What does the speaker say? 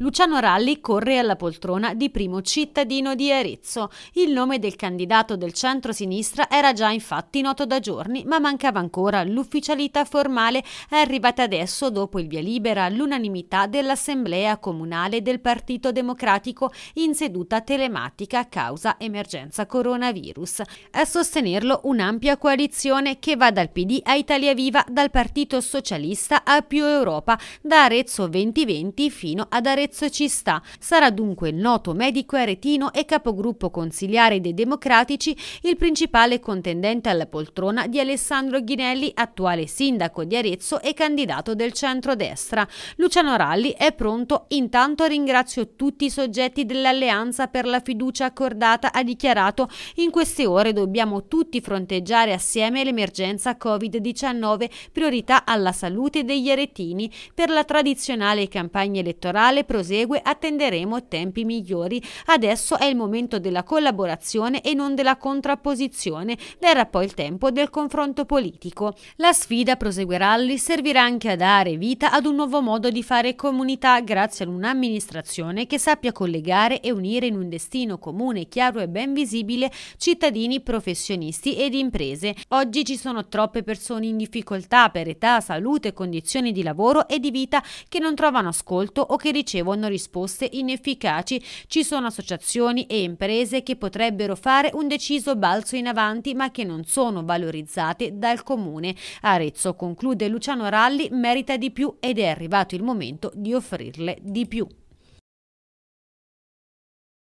Luciano Ralli corre alla poltrona di primo cittadino di Arezzo. Il nome del candidato del centro-sinistra era già infatti noto da giorni, ma mancava ancora l'ufficialità formale. È arrivata adesso, dopo il via libera, all'unanimità dell'Assemblea Comunale del Partito Democratico in seduta telematica a causa emergenza coronavirus. A sostenerlo un'ampia coalizione che va dal PD a Italia Viva, dal Partito Socialista a Più Europa, da Arezzo 2020 fino ad Arezzo Ghezzo ci sta. Sarà dunque il noto medico aretino e capogruppo consigliare dei Democratici il principale contendente alla poltrona di Alessandro Ghinelli, attuale sindaco di Arezzo e candidato del centrodestra. Luciano Ralli è pronto. Intanto ringrazio tutti i soggetti dell'alleanza per la fiducia accordata, ha dichiarato. In queste ore dobbiamo tutti fronteggiare assieme l'emergenza Covid-19, priorità alla salute degli aretini. Per la tradizionale campagna elettorale prosegue attenderemo tempi migliori. Adesso è il momento della collaborazione e non della contrapposizione, verrà poi il tempo del confronto politico. La sfida, proseguirà lì, servirà anche a dare vita ad un nuovo modo di fare comunità grazie ad un'amministrazione che sappia collegare e unire in un destino comune, chiaro e ben visibile cittadini, professionisti ed imprese. Oggi ci sono troppe persone in difficoltà per età, salute, condizioni di lavoro e di vita che non trovano ascolto o che ricevono servono risposte inefficaci. Ci sono associazioni e imprese che potrebbero fare un deciso balzo in avanti ma che non sono valorizzate dal comune. Arezzo, conclude Luciano Ralli, merita di più ed è arrivato il momento di offrirle di più.